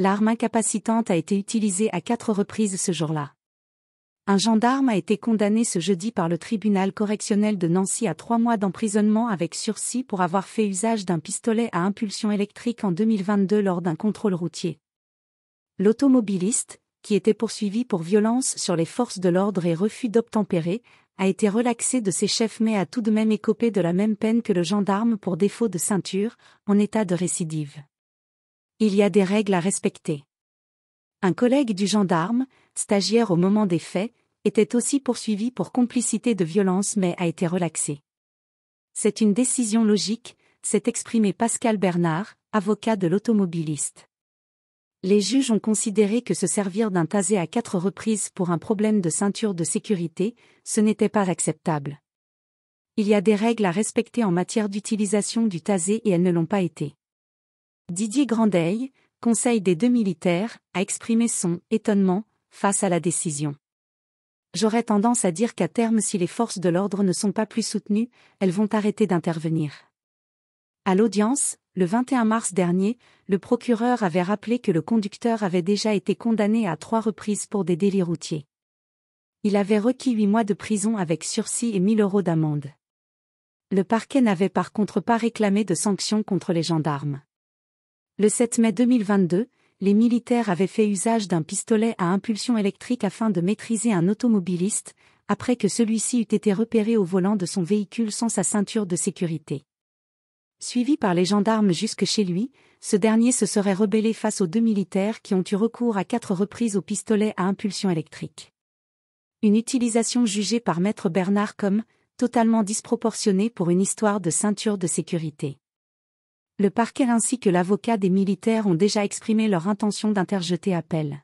L'arme incapacitante a été utilisée à quatre reprises ce jour-là. Un gendarme a été condamné ce jeudi par le tribunal correctionnel de Nancy à trois mois d'emprisonnement avec sursis pour avoir fait usage d'un pistolet à impulsion électrique en 2022 lors d'un contrôle routier. L'automobiliste, qui était poursuivi pour violence sur les forces de l'ordre et refus d'obtempérer, a été relaxé de ses chefs mais a tout de même écopé de la même peine que le gendarme pour défaut de ceinture, en état de récidive. Il y a des règles à respecter. Un collègue du gendarme, stagiaire au moment des faits, était aussi poursuivi pour complicité de violence mais a été relaxé. C'est une décision logique, s'est exprimé Pascal Bernard, avocat de l'automobiliste. Les juges ont considéré que se servir d'un tasé à quatre reprises pour un problème de ceinture de sécurité, ce n'était pas acceptable. Il y a des règles à respecter en matière d'utilisation du tasé et elles ne l'ont pas été. Didier Grandeil, conseil des deux militaires, a exprimé son étonnement face à la décision. J'aurais tendance à dire qu'à terme si les forces de l'ordre ne sont pas plus soutenues, elles vont arrêter d'intervenir. À l'audience, le 21 mars dernier, le procureur avait rappelé que le conducteur avait déjà été condamné à trois reprises pour des délits routiers. Il avait requis huit mois de prison avec sursis et mille euros d'amende. Le parquet n'avait par contre pas réclamé de sanctions contre les gendarmes. Le 7 mai 2022, les militaires avaient fait usage d'un pistolet à impulsion électrique afin de maîtriser un automobiliste, après que celui-ci eût été repéré au volant de son véhicule sans sa ceinture de sécurité. Suivi par les gendarmes jusque chez lui, ce dernier se serait rebellé face aux deux militaires qui ont eu recours à quatre reprises au pistolet à impulsion électrique. Une utilisation jugée par maître Bernard comme totalement disproportionnée pour une histoire de ceinture de sécurité. Le parquet ainsi que l'avocat des militaires ont déjà exprimé leur intention d'interjeter appel.